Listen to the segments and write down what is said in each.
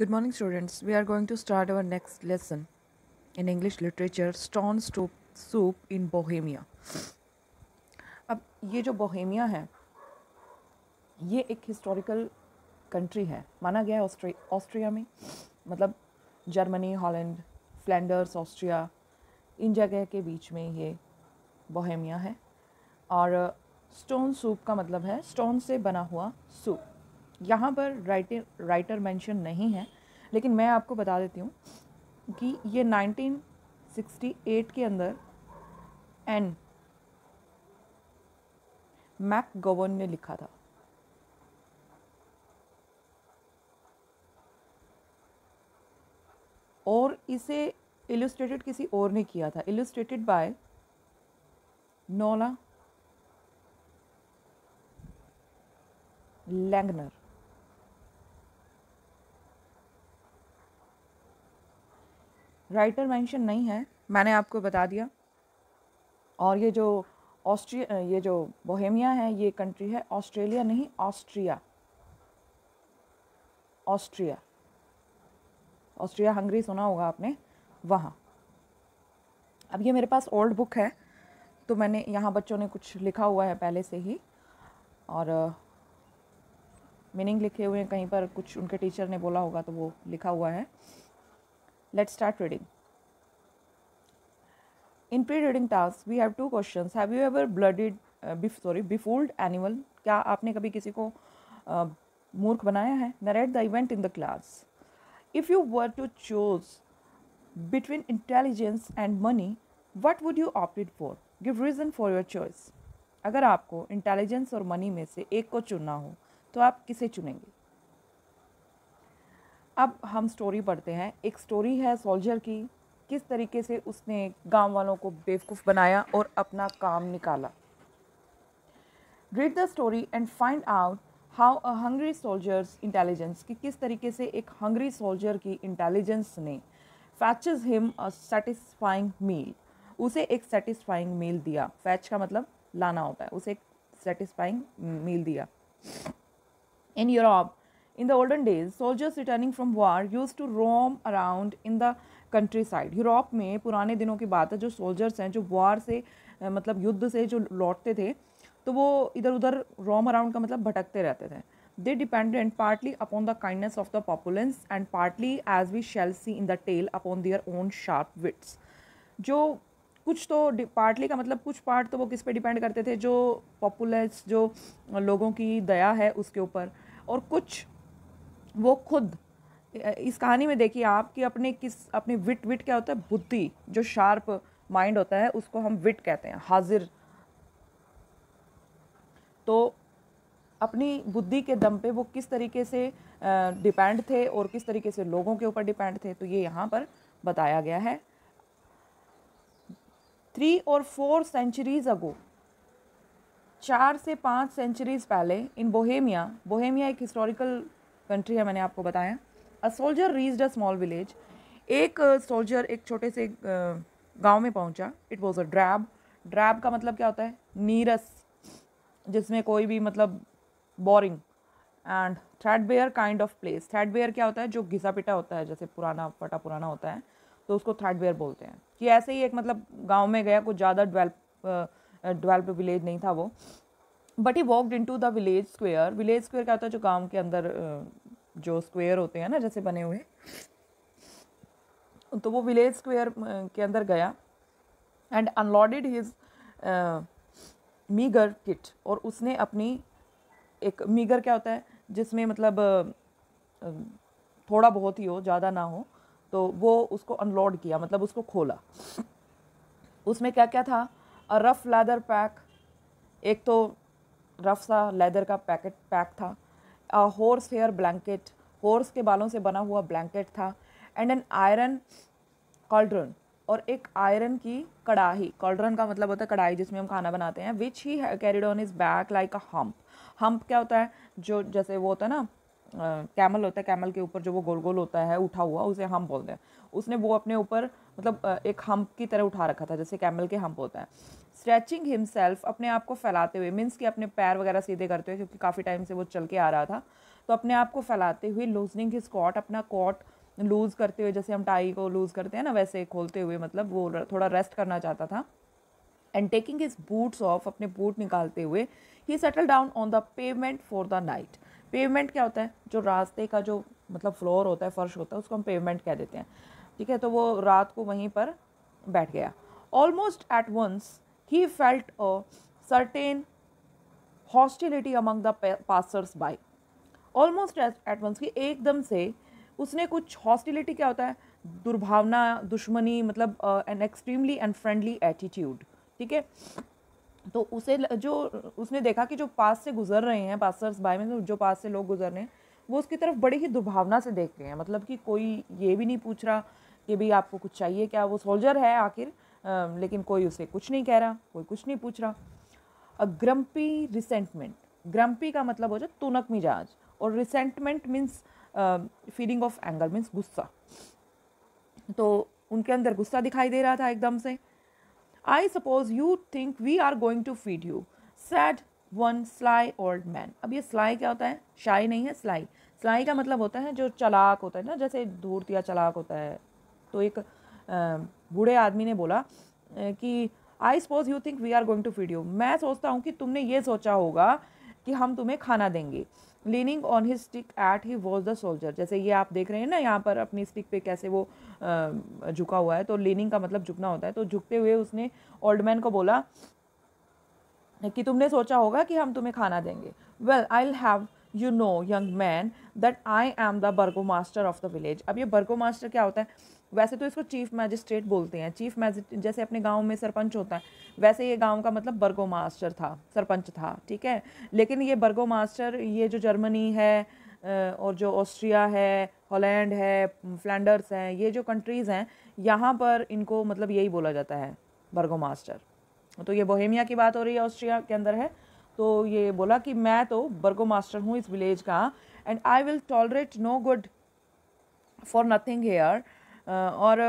Good morning students we are going to start our next lesson in English literature stone stoop soup in Bohemia अब ये जो Bohemia है ये एक historical country है माना गया है ऑस्ट्रे ऑस्ट्रिया में मतलब जर्मनी हॉलैंड फ्लैंडर्स ऑस्ट्रिया इन जगह के बीच में ये बोहेमिया है और स्टोन सूप का मतलब है स्टोन से बना हुआ सूप यहाँ पर राइटर राइटर मेंशन नहीं है लेकिन मैं आपको बता देती हूँ कि ये 1968 के अंदर एन मैक गवर्न ने लिखा था और इसे इलस्ट्रेटेड किसी और ने किया था illustrated by Nola Langner writer mention नहीं है मैंने आपको बता दिया और ये जो ऑस्ट्रिया ये जो बोहेमिया है ये कंट्री है ऑस्ट्रेलिया नहीं ऑस्ट्रिया ऑस्ट्रिया ऑस्ट्रिया हंगरी सुना होगा आपने वहाँ अब ये मेरे पास ओल्ड बुक है तो मैंने यहाँ बच्चों ने कुछ लिखा हुआ है पहले से ही और मीनिंग लिखे हुए हैं कहीं पर कुछ उनके टीचर ने बोला होगा तो वो लिखा हुआ है Let's start reading. In pre-reading tasks, we have two questions. Have you ever blooded, uh, bef- sorry, befooled animal? क्या आपने कभी किसी को uh, मूर्ख बनाया है narrate the event in the class if you were to choose between intelligence and money what would you opted for give reason for your choice अगर आपको इंटेलिजेंस और मनी में से एक को चुनना हो तो आप किसे चुनेंगे अब हम स्टोरी पढ़ते हैं एक स्टोरी है सोल्जर की किस तरीके से उसने गांव वालों को बेवकूफ़ बनाया और अपना काम निकाला read the story and find out how a hungry soldier's intelligence कि किस तरीके से एक हंग्री सोल्जर की इंटेलिजेंस ने fetches him a satisfying meal उसे एक सेटिस्फाइंग मील दिया फैच का मतलब लाना होता है उसे एक सेटिस्फाइंग मील दिया in Europe in the olden days soldiers returning from war used to roam around in the countryside Europe में पुराने दिनों की बात है जो सोल्जर्स हैं जो वार से मतलब युद्ध से जो लौटते थे तो वो इधर उधर रोम अराउंड का मतलब भटकते रहते थे they dependent partly upon the kindness of the populace and partly as we shall see in the tale upon their own sharp wits जो कुछ तो पार्टली का मतलब कुछ पार्ट तो वो किस पे डिपेंड करते थे जो पॉपुलेंस जो लोगों की दया है उसके ऊपर और कुछ वो खुद इस कहानी में देखिए आपकी अपने किस अपने विट विट क्या होता है बुद्धि जो शार्प माइंड होता है उसको हम विट कहते हैं हाजिर तो अपनी बुद्धि के दम पे वो किस तरीके से डिपेंड थे और किस तरीके से लोगों के ऊपर डिपेंड थे तो ये यहाँ पर बताया गया है थ्री और फोर सेंचुरीज अगो चार से पाँच सेंचुरीज पहले इन बोहेमिया बोहेमिया एक हिस्टोरिकल कंट्री है मैंने आपको बताया a soldier reached a small village एक सोल्जर एक छोटे से गांव में पहुंचा it was a drab drab का मतलब क्या होता है नीरस जिसमें कोई भी मतलब boring and threadbare kind of place threadbare क्या होता है जो घिसा पिटा होता है जैसे पुराना फटा पुराना होता है तो उसको थ्रेड बेयर बोलते हैं कि ऐसे ही एक मतलब गांव में गया कुछ ज़्यादा डेवेल्प डवेल्प विलेज नहीं था वो but he walked into the village square village square क्या होता है जो गांव के अंदर जो स्क्वेयर होते हैं ना जैसे बने हुए तो वो विलेज स्क्वेयर के अंदर गया and unloaded his meagre kit और उसने अपनी एक मीगर क्या होता है जिसमें मतलब थोड़ा बहुत ही हो ज़्यादा ना हो तो वो उसको अनलोड किया मतलब उसको खोला उसमें क्या क्या था अ रफ लैदर पैक एक तो रफ सा लेदर का पैकेट पैक था हॉर्स हेयर ब्लैंकेट हॉर्स के बालों से बना हुआ ब्लैंकेट था एंड एन आयरन कॉल्ड्रन और एक आयरन की कढ़ाई कॉल्ड्रन का मतलब होता है कढ़ाई जिसमें हम खाना बनाते हैं which he carried on his back like a hump hump क्या होता है जो जैसे वो होता है ना कैमल uh, होता है कैमल के ऊपर जो वो गोल गोल होता है उठा हुआ उसे हम बोलते हैं उसने वो अपने ऊपर मतलब एक हम्प की तरह उठा रखा था जैसे कैमल के हम्प होता है स्ट्रेचिंग हिमसेल्फ अपने आप को फैलाते हुए मीन्स कि अपने पैर वगैरह सीधे करते हुए क्योंकि काफ़ी टाइम से वो चल के आ रहा था तो अपने आप को फैलाते हुए लूजनिंग हिज कॉट अपना कॉट लूज़ करते हुए जैसे हम टाई को लूज़ करते हैं ना वैसे खोलते हुए मतलब वो थोड़ा रेस्ट करना चाहता था and taking his boots off अपने बूट निकालते हुए he settle down on the pavement for the night pavement क्या होता है जो रास्ते का जो मतलब फ्लोर होता है फर्श होता है उसको हम पेमेंट कह देते हैं ठीक है तो वो रात को वहीं पर बैठ गया almost at once he felt a certain hostility among the passers by almost at once की एकदम से उसने कुछ हॉस्टिलिटी क्या होता है दुर्भावना दुश्मनी मतलब an extremely and friendly attitude ठीक है तो उसे जो उसने देखा कि जो पास से गुजर रहे हैं पासर्स बाय में जो पास से लोग गुजर रहे हैं वो उसकी तरफ बड़े ही दुर्भावना से देख रहे हैं मतलब कि कोई ये भी नहीं पूछ रहा कि भाई आपको कुछ चाहिए क्या वो सोल्जर है आखिर लेकिन कोई उसे कुछ नहीं कह रहा कोई कुछ नहीं पूछ रहा अ ग्रम्पी रिसेंटमेंट ग्रम्पी का मतलब हो जाए तुनक मिजाज और resentment means feeling of anger means गुस्सा तो उनके अंदर गुस्सा दिखाई दे रहा था एकदम से I suppose you think we are going to feed you said one sly old man अब ये स्लाई क्या होता है शाई नहीं है स्लाई स्लाई का मतलब होता है जो चलाक होता है ना जैसे धूर्त या चलाक होता है तो एक बूढ़े आदमी ने बोला कि I suppose you think we are going to feed you मैं सोचता हूँ कि तुमने ये सोचा होगा कि हम तुम्हें खाना देंगे leaning on his stick at he was the soldier जैसे ये आप देख रहे हैं ना यहाँ पर अपनी स्टिक पे कैसे वो झुका हुआ है तो लीनिंग का मतलब झुकना होता है तो झुकते हुए उसने ओल्ड मैन को बोला कि तुमने सोचा होगा कि हम तुम्हें खाना देंगे well I have you know young man that I am the burgomaster of the village अब ये बर्गो मास्टर क्या होता है वैसे तो इसको चीफ मैजिस्ट्रेट बोलते हैं चीफ मैजिस्ट्रेट जैसे अपने गांव में सरपंच होता है वैसे ये गांव का मतलब बर्गो मास्टर था सरपंच था ठीक है लेकिन ये बर्गो मास्टर ये जो जर्मनी है और जो ऑस्ट्रिया है हॉलैंड है फ्लैंडर्स हैं ये जो कंट्रीज़ हैं यहाँ पर इनको मतलब यही बोला जाता है बर्गो मास्टर तो ये बोहेमिया की बात हो रही है ऑस्ट्रिया के अंदर है तो ये बोला कि मैं तो बर्गो मास्टर हूँ इस विलेज का and I will tolerate no good for nothing here Uh, और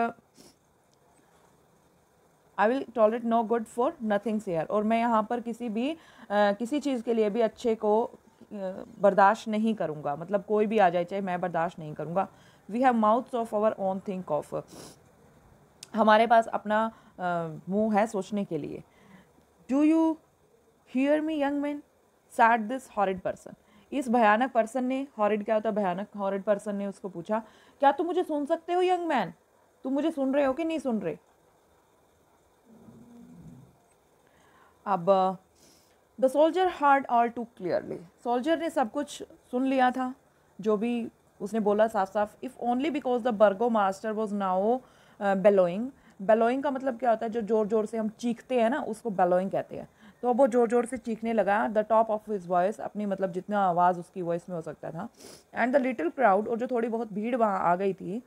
I will tolerate no good for nothings here और मैं यहाँ पर किसी भी uh, किसी चीज़ के लिए भी अच्छे को uh, बर्दाश्त नहीं करूँगा मतलब कोई भी आ जाए चाहे मैं बर्दाश्त नहीं करूँगा we have mouths of our own think of हमारे पास अपना मुंह है सोचने के लिए do you hear me young man said this horrid person इस भयानक पर्सन ने हॉरिड क्या होता है भयानक हॉरिड पर्सन ने उसको पूछा क्या तुम मुझे सुन सकते हो यंग मैन तुम मुझे सुन रहे हो कि नहीं सुन रहे अब the soldier heard all too clearly soldier ने सब कुछ सुन लिया था जो भी उसने बोला साफ साफ if only because the burgomaster was now bellowing बेलोइंग का मतलब क्या होता है जो जोर जोर से हम चीखते हैं ना उसको बेलोइंग कहते हैं तो वो ज़ोर ज़ोर से चीखने लगा the top of his voice अपनी मतलब जितना आवाज़ उसकी वॉइस में हो सकता था एंड द लिटिल क्राउड और जो थोड़ी बहुत भीड़ वहाँ आ गई थी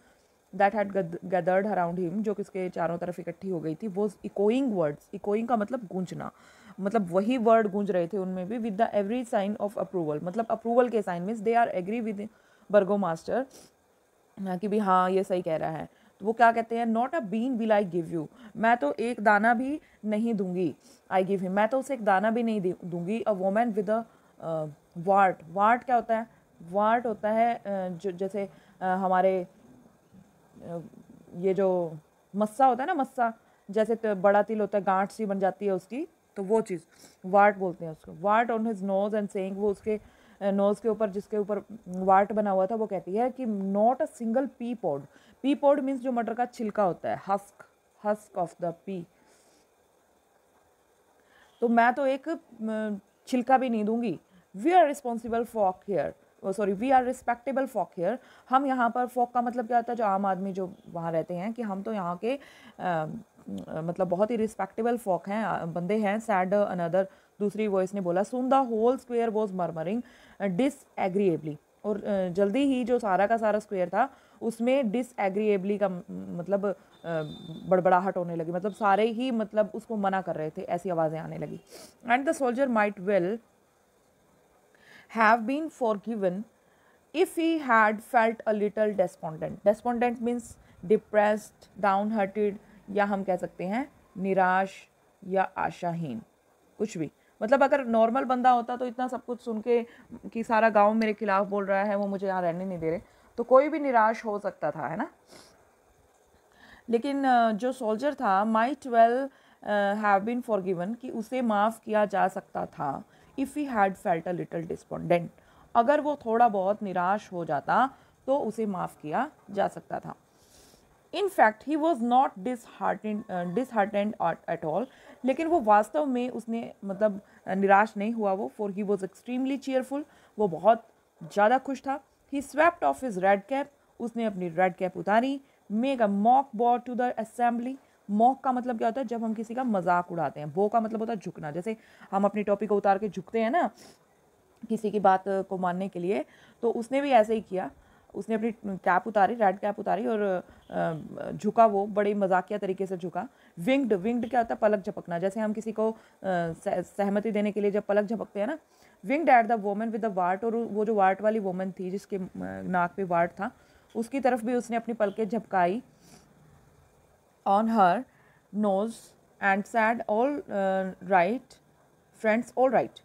that had gathered around him जो किसके चारों तरफ इकट्ठी हो गई थी वो इकोइंग वर्ड्स इकोइंग का मतलब गूंजना मतलब वही वर्ड गूंज रहे थे उनमें भी with the every sign of approval मतलब अप्रूवल के sign means they are agree with burgomaster कि भी हाँ ये सही कह रहा है वो क्या कहते हैं not a bean will I give you मैं तो एक दाना भी नहीं दूंगी आई गिव हिम मैं तो उसे एक दाना भी नहीं दूंगी a women with a wart wart क्या होता है वार्ट होता है uh, जो जैसे uh, हमारे uh, ये जो मस्सा होता है ना मस्सा जैसे तो बड़ा तिल होता है गांठ सी बन जाती है उसकी तो वो चीज़ वार्ट बोलते हैं उसको wart on his nose and saying वो उसके नोज़ के ऊपर जिसके ऊपर वार्ट बना हुआ था वो कहती है कि not a single pea pod pea pod means जो मटर का छिलका होता है husk husk of the pea तो मैं तो एक छिलका भी नहीं दूंगी we are responsible folk here sorry we are respectable folk here हम यहाँ पर फॉक का मतलब क्या होता है जो आम आदमी जो वहाँ रहते हैं कि हम तो यहाँ के आ, मतलब बहुत ही रिस्पेक्टेबल फॉक हैं बंदे हैं सैड अनदर दूसरी वॉइस ने बोला soon the whole square was murmuring disagreeably और जल्दी ही जो सारा का सारा स्क्वेयर था उसमें डिसएग्रीएबली का मतलब बड़बड़ाहट होने लगी मतलब सारे ही मतलब उसको मना कर रहे थे ऐसी आवाज़ें आने लगी and the soldier might well have been forgiven if he had felt a little despondent despondent means depressed down downhearted या हम कह सकते हैं निराश या आशाहीन कुछ भी मतलब अगर नॉर्मल बंदा होता तो इतना सब कुछ सुन के कि सारा गांव मेरे खिलाफ बोल रहा है वो मुझे यहाँ रहने नहीं दे रहे तो कोई भी निराश हो सकता था है ना लेकिन जो सोल्जर था might well have been given कि उसे माफ़ किया जा सकता था if he had felt a little despondent अगर वो थोड़ा बहुत निराश हो जाता तो उसे माफ़ किया जा सकता था in fact he was not disheartened disheartened at all लेकिन वो वास्तव में उसने मतलब निराश नहीं हुआ वो for he was extremely cheerful वो बहुत ज़्यादा खुश था he swept off his red cap उसने अपनी रेड कैप उतारी make a mock bow to the assembly mock का मतलब क्या होता है जब हम किसी का मजाक उड़ाते हैं बो का मतलब होता है झुकना जैसे हम अपनी टॉपिक को उतार के झुकते हैं ना किसी की बात को मानने के लिए तो उसने भी ऐसे ही किया उसने अपनी कैप उतारी रेड कैप उतारी और झुका वो बड़े मजाकिया तरीके से झुका विंग्ड विंग्ड क्या होता है पलक झपकना जैसे हम किसी को सहमति देने के लिए जब पलक झपकते हैं ना winked at the woman with the wart और वो जो वार्ट वाली वोमन थी जिसके नाक पे वार्ट था उसकी तरफ भी उसने अपनी पलकें झपकाई on her nose and said all right friends all right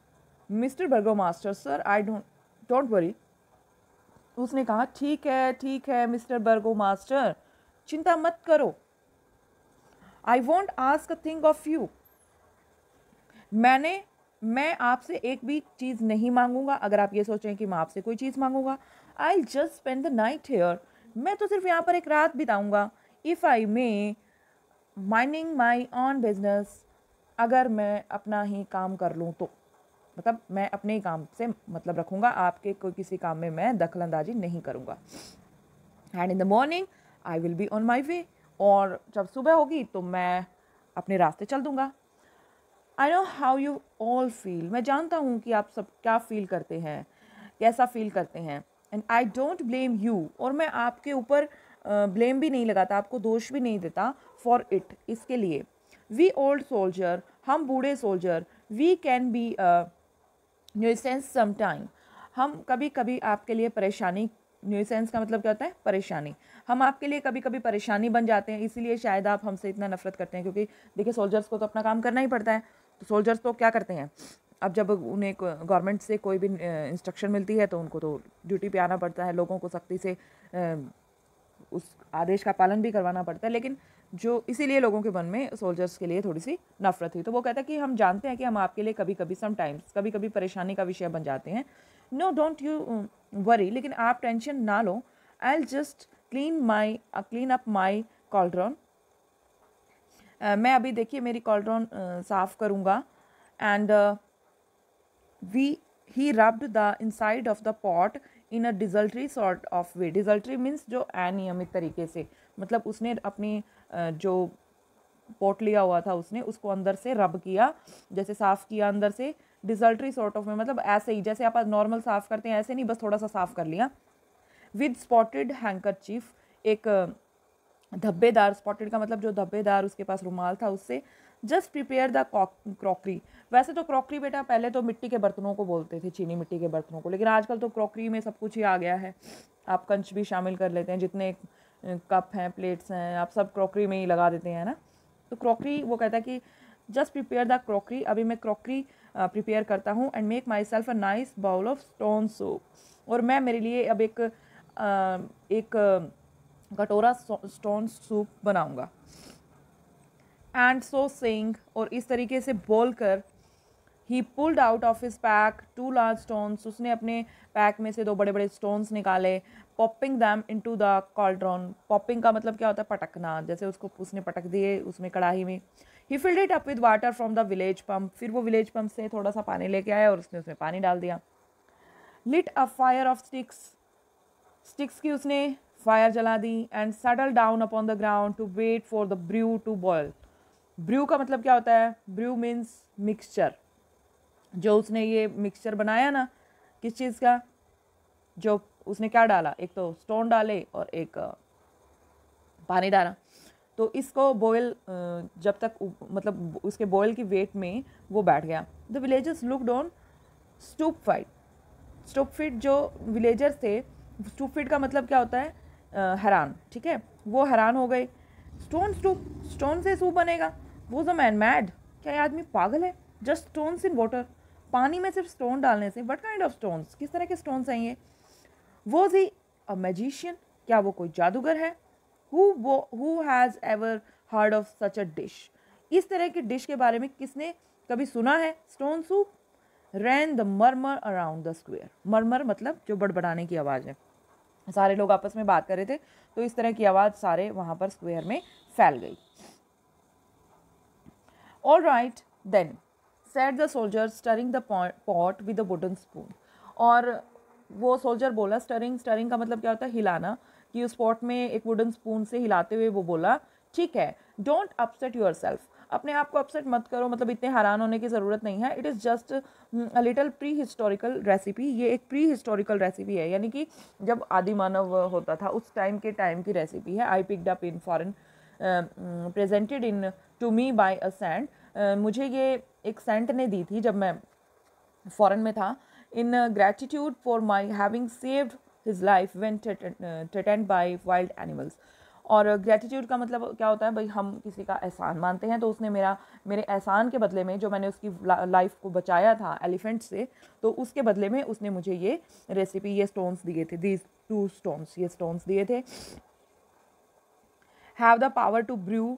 mister burgomaster sir I don't don't worry उसने कहा ठीक है ठीक है मिस्टर बर्गो मास्टर चिंता मत करो I won't ask a thing of you मैंने मैं आपसे एक भी चीज़ नहीं मांगूंगा अगर आप ये सोचें कि मैं आपसे कोई चीज़ मांगूंगा I just spend the night here मैं तो सिर्फ यहाँ पर एक रात बिताऊंगा if I may minding my own business अगर मैं अपना ही काम कर लूँ तो मतलब मैं अपने ही काम से मतलब रखूँगा आपके कोई किसी काम में मैं दखल अंदाजी नहीं करूँगा and in the morning I will be on my way और जब सुबह होगी तो मैं अपने रास्ते चल दूँगा I know how you all feel मैं जानता हूँ कि आप सब क्या फ़ील करते हैं कैसा फ़ील करते हैं and I don't blame you और मैं आपके ऊपर ब्लेम भी नहीं लगाता आपको दोष भी नहीं देता फॉर इट इसके लिए वी ओल्ड सोल्जर हम बूढ़े soldier we can be nuisance sometime हम कभी कभी आपके लिए परेशानी न्यूसेंस का मतलब क्या होता है परेशानी हम आपके लिए कभी कभी परेशानी बन जाते हैं इसीलिए शायद आप हमसे इतना नफरत करते हैं क्योंकि देखिए सोल्जर्स को तो अपना काम करना ही पड़ता है तो सोल्जर्स तो क्या करते हैं अब जब उन्हें गवर्नमेंट से कोई भी इंस्ट्रक्शन मिलती है तो उनको तो ड्यूटी पे आना पड़ता है लोगों को सख्ती से उस आदेश का पालन भी करवाना पड़ता है लेकिन जो इसीलिए लोगों के मन में सोल्जर्स के लिए थोड़ी सी नफरत हुई तो वो कहता है कि हम जानते हैं कि हम आपके लिए कभी कभी समटाइम्स कभी कभी परेशानी का विषय बन जाते हैं नो डोंट यू वरी लेकिन आप टेंशन ना लो I'll just clean my clean up my cauldron मैं अभी देखिए मेरी कॉल्ड्रॉन साफ़ करूँगा and we he rubbed the inside of the pot in a desultory sort of way desultory means जो अनियमित तरीके से मतलब उसने अपनी जो पोट लिया हुआ था उसने उसको अंदर से रब किया जैसे साफ़ किया अंदर से डिजल्ट्री सॉर्ट ऑफ में मतलब ऐसे ही जैसे आप नॉर्मल साफ़ करते हैं ऐसे नहीं बस थोड़ा सा साफ़ कर लिया विद स्पॉटेड हैंकर चीफ एक धब्बेदार स्पॉटेड का मतलब जो धब्बेदार उसके पास रुमाल था उससे जस्ट प्रिपेयर द क्रॉकरी वैसे तो क्रॉकरी बेटा पहले तो मिट्टी के बर्तनों को बोलते थे चीनी मिट्टी के बर्तनों को लेकिन आजकल तो क्रॉकरी में सब कुछ ही आ गया है आप कंच भी शामिल कर लेते हैं जितने कप हैं प्लेट्स हैं आप सब क्रॉकरी में ही लगा देते हैं ना तो क्रॉकरी वो कहता है कि जस्ट प्रिपेयर द क्रॉकरी अभी मैं क्रॉकरी प्रिपेयर करता हूँ and make myself a nice bowl of stone soup और मैं मेरे लिए अब एक आ, एक कटोरा स्टोन सूप बनाऊंगा एंड सो सिंग और इस तरीके से बोल कर he pulled out of his pack two large stones उसने अपने पैक में से दो बड़े बड़े स्टोन्स निकाले popping them into the cauldron popping का मतलब क्या होता है पटकना जैसे उसको उसने पटक दिए उसमें कढ़ाई में he filled it up with water from the village pump फिर वो विलेज पम्प से थोड़ा सा पानी लेके आया और उसने उसमें पानी डाल दिया lit a fire of sticks sticks की उसने फायर जला दी and settle down upon the ground to wait for the brew to boil brew का मतलब क्या होता है ब्रू मीन्स मिक्सचर जो उसने ये मिक्सचर बनाया ना किस चीज़ का जो उसने क्या डाला एक तो स्टोन डाले और एक पानी डाला तो इसको बॉयल जब तक मतलब उसके बॉयल की वेट में वो बैठ गया the villagers looked on stupefied stupefied जो विलेजर्स थे स्टूप फिट का मतलब क्या होता है हैरान ठीक है वो हैरान हो गए स्टोन स्टूप तो, स्टोन से सूप बनेगा वो जो मैन मैड क्या ये आदमी पागल है जस्ट स्टोन्स इन वाटर पानी में सिर्फ स्टोन डालने से वट काइंड ऑफ स्टोन्स किस तरह के स्टोन्स हैं ये वो जी अ मैजिशियन क्या वो कोई जादूगर है हु वो who has ever heard of such a dish इस तरह की डिश के बारे में किसने कभी सुना है stone soup ran the murmur around the square murmur मतलब जो बड़बड़ाने की आवाज़ है सारे लोग आपस में बात कर रहे थे तो इस तरह की आवाज़ सारे वहाँ पर स्क्वेयर में फैल गई all right then said the soldier stirring the pot with wooden spoon और वो सोल्जर बोला स्टरिंग स्टरिंग का मतलब क्या होता है हिलाना कि उस पॉट में एक वुडन स्पून से हिलाते हुए वो बोला ठीक है डोंट अपसेट योर सेल्फ अपने आप को अपसेट मत करो मतलब इतने हैरान होने की ज़रूरत नहीं है it is just a little prehistorical recipe ये एक प्री हिस्टोरिकल रेसिपी है यानी कि जब आदि मानव होता था उस टाइम के टाइम की रेसिपी है I picked up in foreign presented in to me by a saint मुझे ये एक सेंट ने दी थी जब मैं फॉरन में था in gratitude for my having saved his life when threatened by wild animals और ग्रेटिट्यूड का मतलब क्या होता है भाई हम किसी का एहसान मानते हैं तो उसने मेरा मेरे एहसान के बदले में जो मैंने उसकी लाइफ को बचाया था एलिफेंट से तो उसके बदले में उसने मुझे ये रेसिपी ये स्टोन्स दिए थे दीज टू स्टोन्स ये स्टोन्स दिए थे have the power to brew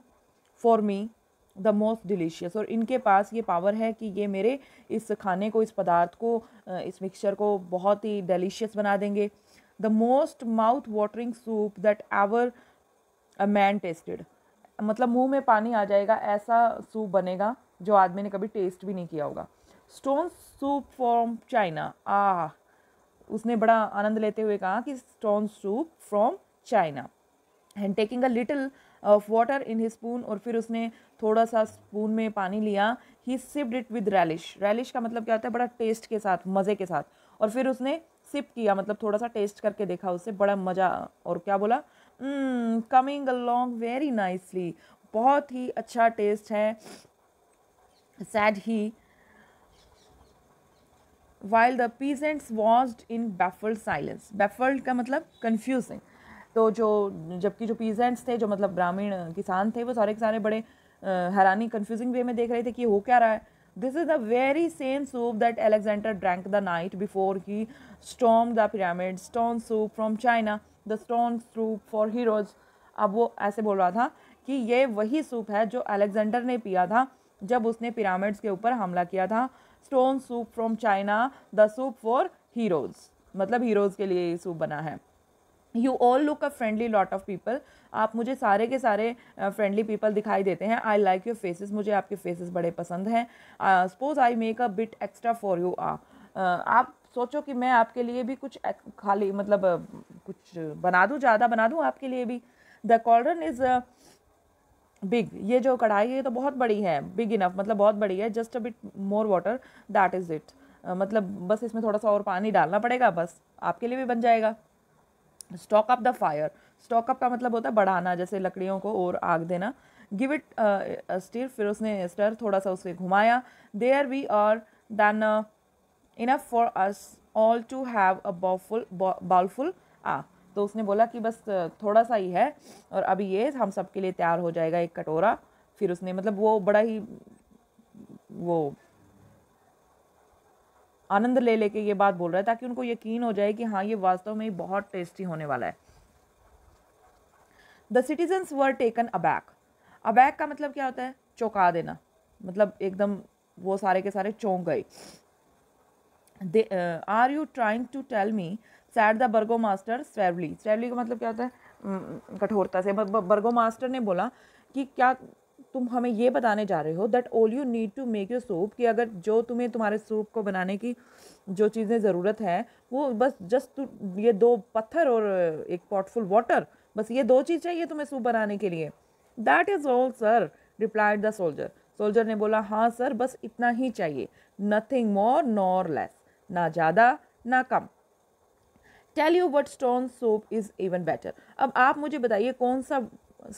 for me the most delicious और इनके पास ये पावर है कि ये मेरे इस खाने को इस पदार्थ को इस मिक्सचर को बहुत ही डिलीशियस बना देंगे the most mouth watering soup that ever man tasted मतलब मुंह में पानी आ जाएगा ऐसा सूप बनेगा जो आदमी ने कभी टेस्ट भी नहीं किया होगा स्टोन सूप फ्रॉम चाइना आ उसने बड़ा आनंद लेते हुए कहा कि stone soup from China and taking a little of water in he spoon और फिर उसने थोड़ा सा स्पून में पानी लिया he sipped it with relish relish का मतलब क्या होता है बड़ा टेस्ट के साथ मज़े के साथ और फिर उसने सिप किया मतलब थोड़ा सा टेस्ट करके देखा उससे बड़ा मज़ा और क्या बोला कमिंग अलोंग वेरी नाइसली बहुत ही अच्छा टेस्ट है said he while the peasants watched in baffled silence baffled का मतलब कन्फ्यूजिंग तो जो जबकि जो पीजेंट्स थे जो मतलब ग्रामीण किसान थे वो सारे के सारे बड़े हैरानी कन्फ्यूजिंग वे में देख रहे थे कि हो क्या रहा है this is the very same soup that Alexander drank the night before he stormed the pyramid stone soup from China the stone soup for heroes अब वो ऐसे बोल रहा था कि ये वही सूप है जो अलेक्जेंडर ने पिया था जब उसने पिरामिड्स के ऊपर हमला किया था stone soup from China the soup for heroes मतलब हीरोज़ के लिए ये सूप बना है you all look a friendly lot of people आप मुझे सारे के सारे फ्रेंडली पीपल दिखाई देते हैं आई लाइक योर फेसेस मुझे आपके फेसेस बड़े पसंद हैं suppose I make a bit extra for you आ आप सोचो कि मैं आपके लिए भी कुछ खाली मतलब कुछ बना दूँ ज़्यादा बना दूँ आपके लिए भी द कॉलरन इज़ बिग ये जो कढ़ाई है तो बहुत बड़ी है बिग इनफ मतलब बहुत बड़ी है just a bit more water that is it मतलब बस इसमें थोड़ा सा और पानी डालना पड़ेगा बस आपके लिए भी बन जाएगा stock up the fire stock up का मतलब होता है बढ़ाना जैसे लकड़ियों को और आग देना गिव इट स्टिर फिर उसने स्टर थोड़ा सा उसके घुमाया there we are than enough for us all to have a bowlful bowlful आ तो उसने बोला कि बस थोड़ा सा ही है और अभी ये हम सब के लिए तैयार हो जाएगा एक कटोरा फिर उसने मतलब वो बड़ा ही वो आनंद ले लेके ये बात बोल रहा है ताकि उनको यकीन हो जाए कि हाँ ये वास्तव में बहुत टेस्टी होने वाला है the citizens were taken aback aback का मतलब क्या होता है चौंका देना मतलब एकदम वो सारे के सारे चौंक गए they are you trying to tell me said the burgomaster suavely suavely का मतलब क्या होता है कठोरता से बर्गो मास्टर ने बोला कि क्या तुम हमें ये बताने जा रहे हो that all you need to make your soup कि अगर जो तुम्हें तुम्हारे सूप को बनाने की जो चीज़ें ज़रूरत है वो बस जस्ट ये दो पत्थर और एक पॉटफुल वाटर बस ये दो चीज़ चाहिए तुम्हें सूप बनाने के लिए that is all sir replied the soldier soldier ने बोला हाँ सर बस इतना ही चाहिए नथिंग मोर नॉर लेस ना ज़्यादा ना कम tell you what stone soup is even better अब आप मुझे बताइए कौन सा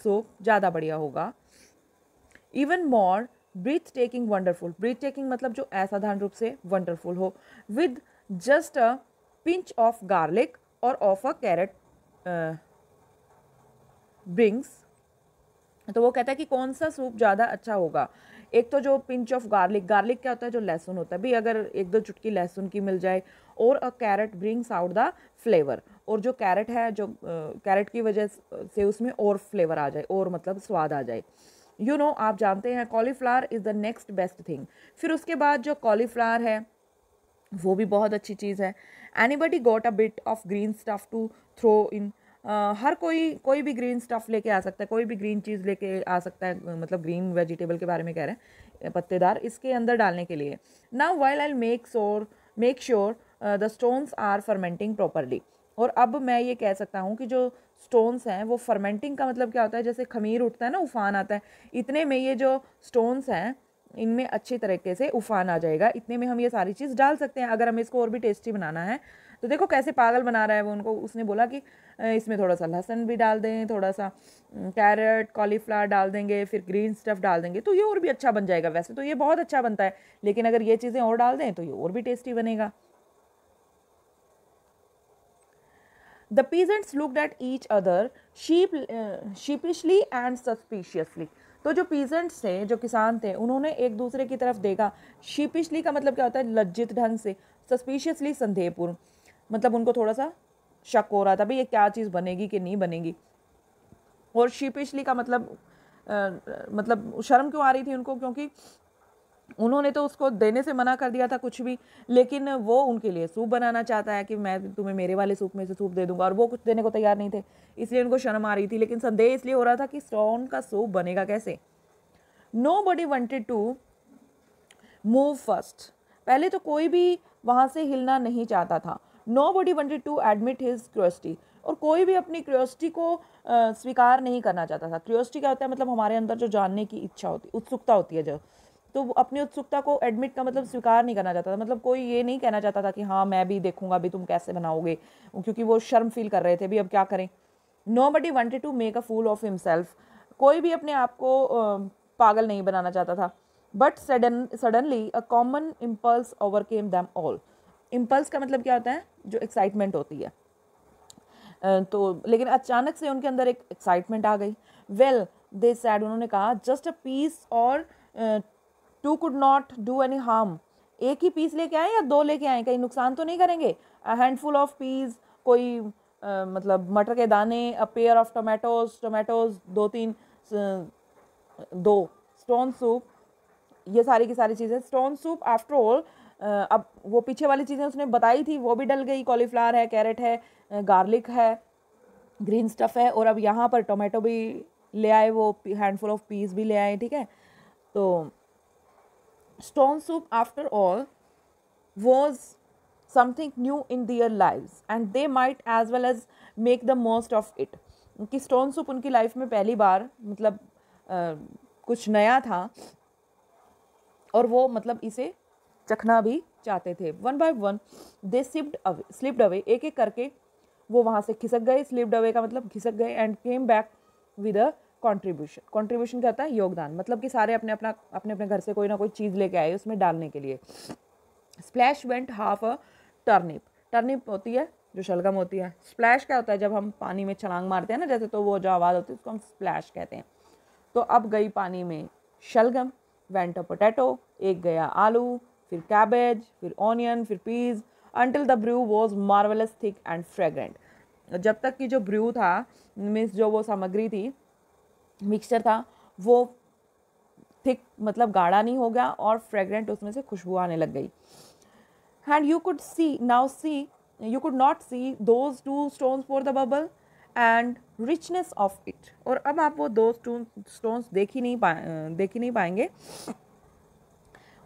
सोप ज़्यादा बढ़िया होगा even more breathtaking wonderful breathtaking मतलब जो असाधारण रूप से वंडरफुल हो with just a pinch of garlic or of a carrot brings तो वो कहता है कि कौन सा सूप ज़्यादा अच्छा होगा एक तो जो पिंच ऑफ गार्लिक गार्लिक क्या होता है जो लहसुन होता है भी अगर एक दो चुटकी लहसुन की मिल जाए और a carrot brings out the flavour और जो कैरेट है जो कैरेट की वजह से उसमें और फ्लेवर आ जाए और मतलब स्वाद आ जाए यू you नो know, आप जानते हैं cauliflower is the next best thing फिर उसके बाद जो कॉलीफ्लावर है वो भी बहुत अच्छी चीज़ है anybody got a bit of green stuff to throw in आ, हर कोई कोई भी ग्रीन स्टफ़ लेके आ सकता है कोई भी ग्रीन चीज़ लेके आ सकता है मतलब ग्रीन वेजिटेबल के बारे में कह रहे हैं पत्तेदार इसके अंदर डालने के लिए now while I make sure make sure the stones are fermenting properly और अब मैं ये कह सकता हूँ कि जो स्टोन्स हैं वो फर्मेंटिंग का मतलब क्या होता है जैसे खमीर उठता है ना उफान आता है इतने में ये जो स्टोन्स हैं इनमें अच्छे तरीके से उफान आ जाएगा इतने में हम ये सारी चीज़ डाल सकते हैं अगर हमें इसको और भी टेस्टी बनाना है तो देखो कैसे पागल बना रहा है वो उनको उसने बोला कि इसमें थोड़ा सा लहसन भी डाल दें थोड़ा सा कैरेट कॉलीफ्लावर डाल देंगे फिर ग्रीन स्टफ डाल देंगे तो ये और भी अच्छा बन जाएगा वैसे तो ये बहुत अच्छा बनता है लेकिन अगर ये चीज़ें और डाल दें तो ये और भी टेस्टी बनेगा the peasants looked at each other sheep sheepishly and suspiciously तो जो पीजेंट्स थे जो किसान थे उन्होंने एक दूसरे की तरफ देखा शीपिशली का मतलब क्या होता है लज्जित ढंग से सस्पिशियसली संदेहपूर्ण मतलब उनको थोड़ा सा शक हो रहा था भाई ये क्या चीज़ बनेगी कि नहीं बनेगी और शिपिशली का मतलब आ, मतलब शर्म क्यों आ रही थी उनको क्योंकि उन्होंने तो उसको देने से मना कर दिया था कुछ भी लेकिन वो उनके लिए सूप बनाना चाहता है कि मैं तुम्हें मेरे वाले सूप में से सूप दे दूंगा और वो कुछ देने को तैयार नहीं थे इसलिए उनको शर्म आ रही थी लेकिन संदेह इसलिए हो रहा था कि स्टोन का सूप बनेगा कैसे nobody wanted to move first पहले तो कोई भी वहाँ से हिलना नहीं चाहता था nobody wanted to admit his curiosity और कोई भी अपनी क्यूरसिटी को आ, स्वीकार नहीं करना चाहता था क्यूरसिटी क्या होता है मतलब हमारे अंदर जो जानने की इच्छा होती उत्सुकता होती है जो तो वो अपनी उत्सुकता को एडमिट का मतलब स्वीकार नहीं करना चाहता था मतलब कोई ये नहीं कहना चाहता था कि हाँ मैं भी देखूंगा अभी तुम कैसे बनाओगे क्योंकि वो शर्म फील कर रहे थे भी अब क्या करें nobody wanted to make a fool of himself कोई भी अपने आप को पागल नहीं बनाना चाहता था but sudden suddenly a common impulse overcame them all impulse का मतलब क्या होता है जो एक्साइटमेंट होती है तो लेकिन अचानक से उनके अंदर एक एक्साइटमेंट आ गई वेल दे सैड उन्होंने कहा just a piece or two could not do any harm एक ही पीस लेके आए या दो लेके आए कहीं नुकसान तो नहीं करेंगे हैंडफुल ऑफ पीस कोई uh, मतलब मटर के दाने a pair of tomatoes tomatoes दो तीन दो स्टोन सूप ये सारी की सारी चीज़ें स्टोन सूप आफ्टर ऑल अब वो पीछे वाली चीज़ें उसने बताई थी वो भी डल गई कॉलीफ्लावर है कैरेट है गार्लिक है ग्रीन स्टफ़ है और अब यहाँ पर टोमेटो भी ले आए वो हैंडफुल ऑफ पीस भी ले आए ठीक है तो stone soup after all was something new in their live and they might as well as make the most of it कि स्टोन सूप उनकी लाइफ में पहली बार मतलब आ, कुछ नया था और वो मतलब इसे चखना भी चाहते थे one by one they slipped away slipped away एक एक करके वो वहाँ से खिसक गए स्लिप्ड अवे का मतलब खिसक गए and came back with a contribution contribution क्या होता है योगदान मतलब कि सारे अपने अपना अपने अपने घर से कोई ना कोई चीज़ लेके आए उसमें डालने के लिए splash went half a turnip turnip होती है जो शलगम होती है स्प्लैश क्या होता है जब हम पानी में छलांग मारते हैं ना जैसे तो वो जो आवाज़ होती है उसको हम स्प्लैश कहते हैं तो अब गई पानी में शलगम वेंट अ पोटैटो एक गया आलू फिर कैबेज फिर ऑनियन फिर peas until the brew was marvellous thick and fragrant जब तक कि जो ब्रू था मीन्स जो वो सामग्री थी मिक्सचर था वो थिक मतलब गाढ़ा नहीं हो गया और फ्रेगरेंट उसमें से खुशबू आने लग गई and you could see now see you could not see those two stones for the bubble and richness of it और अब आप वो दो स्टोन स्टोन्स देख ही नहीं पा देख ही नहीं पाएंगे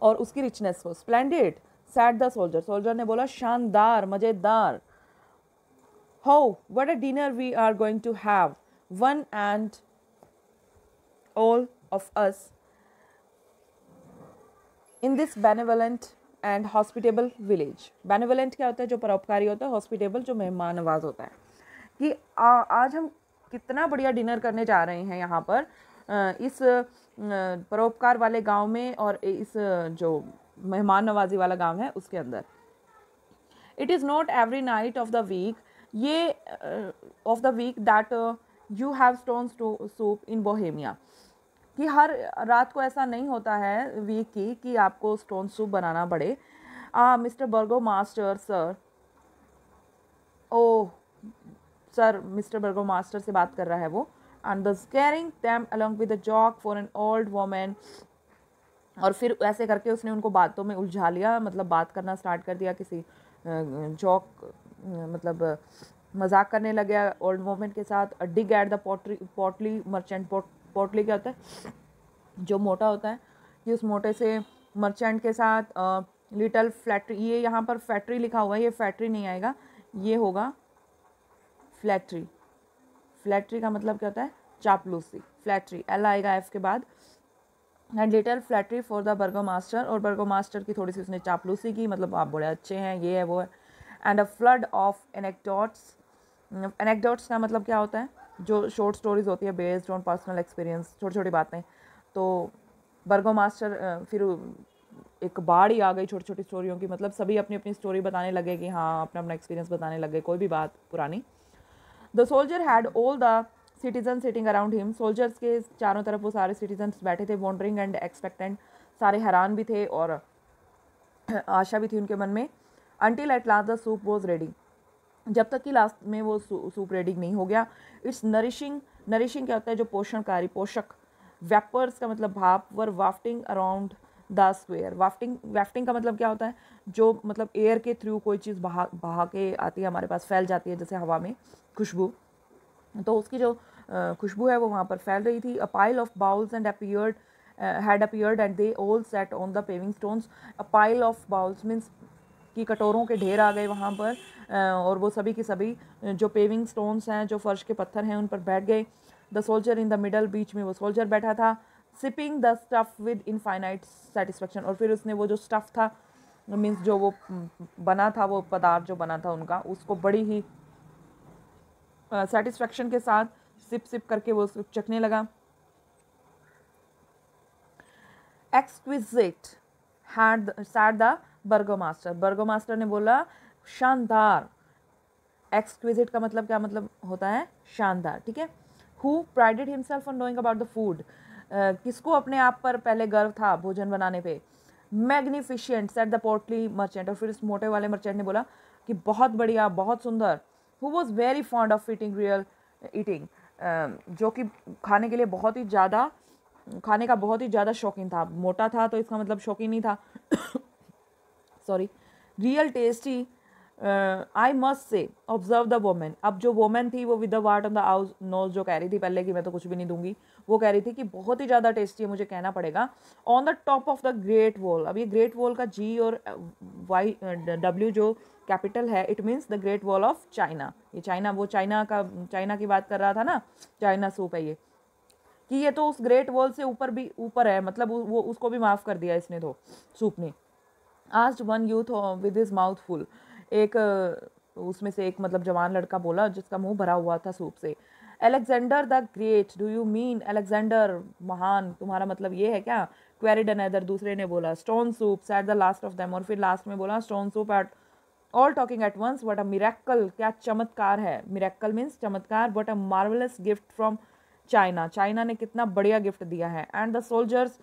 और उसकी रिचनेस वो splendid said the soldier soldier ने बोला शानदार मज़ेदार how what a dinner we are going to have one and all of us in this benevolent and hospitable village benevolent क्या होता है जो परोपकारी होता है हॉस्पिटेबल जो मेहमान नवाज होता है कि आ, आज हम कितना बढ़िया डिनर करने जा रहे हैं यहाँ पर इस परोपकार वाले गांव में और इस जो मेहमान नवाजी वाला गांव है उसके अंदर it is not every night of the week ये of the week that you have stone soup in Bohemia कि हर रात को ऐसा नहीं होता है वीक की कि आपको स्टोन सूप बनाना पड़े आ मिस्टर बर्गो मास्टर सर ओ सर मिस्टर बर्गो मास्टर से बात कर रहा है वो and was carrying them along with a jock for an old woman और फिर ऐसे करके उसने उनको बातों में उलझा लिया मतलब बात करना स्टार्ट कर दिया किसी जॉक मतलब मजाक करने लग गया ओल्ड वोमेन के साथ डिग गैट the portly portly merchant portly क्या होता है जो मोटा होता है कि उस मोटे से मर्चेंट के साथ आ, लिटल फ्लैटरी ये यहाँ पर फैक्ट्री लिखा हुआ है ये फैक्ट्री नहीं आएगा ये होगा फ्लैटरी फ्लैटरी का मतलब क्या होता है चापलूसी फ्लैटरी एल आएगा एफ के बाद and little flattery for the burgomaster और बर्गो मास्टर की थोड़ी सी उसने चापलूसी की मतलब आप बड़े अच्छे हैं ये है वो है and a flood of anecdotes anecdotes का मतलब क्या होता है जो शॉर्ट स्टोरीज होती है बेस्ड ऑन पर्सनल एक्सपीरियंस छोटी छोटी बातें तो बर्गो मास्टर फिर एक बाढ़ ही आ गई छोटी छोटी स्टोरियों की मतलब सभी अपनी अपनी स्टोरी बताने लगे कि हाँ अपना अपना एक्सपीरियंस बताने लगे कोई भी बात पुरानी the soldier had all the citizen sitting around him soldiers के चारों तरफ वो सारे सिटीजन्स बैठे थे वॉन्डरिंग एंड एक्सपेक्टेंट सारे हैरान भी थे और आशा भी थी उनके मन में until at last the soup was ready जब तक कि लास्ट में वो सूप रेडी नहीं हो गया इट्स नरिशिंग नरिशिंग क्या होता है जो पोषणकारी पोषक वेपर्स का मतलब भाप were wafting around the where wafting wafting का मतलब क्या होता है जो मतलब एयर के थ्रू कोई चीज़ बहा बहा के आती है हमारे पास फैल जाती है जैसे हवा में खुशबू तो उसकी जो खुशबू है वो वहाँ पर फैल रही थी a pile of bowls and appeared had appeared and they all sat on the paving stones a pile of bowls means कि कटोरों के ढेर आ गए वहाँ पर और वो सभी के सभी जो पेविंग स्टोन्स हैं जो फर्श के पत्थर हैं उन पर बैठ गए the soldier in the middle बीच में वो सोल्जर बैठा था sipping the stuff with infinite satisfaction और फिर उसने वो जो स्टफ़ था मीन्स जो वो mm, बना था वो पदार्थ जो बना था उनका उसको बड़ी ही सेटिस्फेक्शन uh, के साथ सिप सिप करके वो उसको चखने लगा exquisite had said the burgomaster burgomaster ने बोला शानदार एक्सक्विजिट का मतलब क्या मतलब होता है शानदार ठीक है who prided himself on knowing about the food किसको अपने आप पर पहले गर्व था भोजन बनाने पे magnificent said the portly merchant और फिर इस मोटे वाले मर्चेंट ने बोला कि बहुत बढ़िया बहुत सुंदर who was very fond of eating real eating जो कि खाने के लिए बहुत ही ज़्यादा खाने का बहुत ही ज़्यादा शौकीन था मोटा था तो इसका मतलब शौकीन ही था sorry real tasty I must say observe the women अब जो वोमेन थी वो with the wart on the आउज नोज जो कह रही थी पहले कि मैं तो कुछ भी नहीं दूंगी वो कह रही थी कि बहुत ही ज़्यादा टेस्टी है मुझे कहना पड़ेगा on the top of the great wall अब ये ग्रेट वॉल का जी और वाई uh, डब्ल्यू uh, जो कैपिटल है it means the great wall of China ये चाइना वो चाइना का चाइना की बात कर रहा था ना चाइना सूप है ये कि ये तो उस ग्रेट वॉल से ऊपर भी ऊपर है मतलब वो उसको भी माफ़ कर दिया इसने तो सूप ने आज one youth with his mouth full एक उसमें से एक मतलब जवान लड़का बोला जिसका मुंह भरा हुआ था सूप से Alexander the great do you mean Alexander महान तुम्हारा मतलब ये है क्या क्वेरिड अनदर दूसरे ने बोला stone soup at the last of them और फिर लास्ट में बोला stone soup at all talking at once what a miracle क्या चमत्कार है मिरेक्कल मीन्स चमत्कार what a marvellous gift from China China ने कितना बढ़िया गिफ्ट दिया है and the soldiers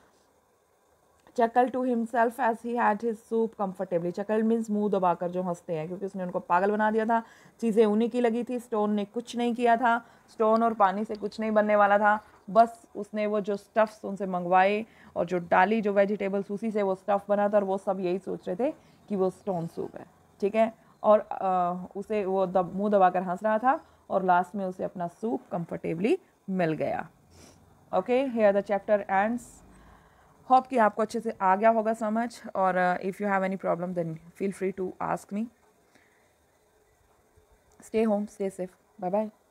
chuckle to himself as he had his soup comfortably chuckle means मुंह दबाकर जो हंसते हैं क्योंकि उसने उनको पागल बना दिया था चीज़ें उन्हीं की लगी थी स्टोन ने कुछ नहीं किया था स्टोन और पानी से कुछ नहीं बनने वाला था बस उसने वो जो स्टफ़्स उनसे मंगवाए और जो डाली जो वेजिटेबल्स उसी से वो स्टफ़ बना था और वो सब यही सोच रहे थे कि वो स्टोन सूप है ठीक है और आ, उसे वो दब मुँह दबा हंस रहा था और लास्ट में उसे अपना सूप कम्फर्टेबली मिल गया okay here the chapter ends hope कि आपको अच्छे से आ गया होगा समझ और if you have any problem then feel free to ask me stay home stay safe bye bye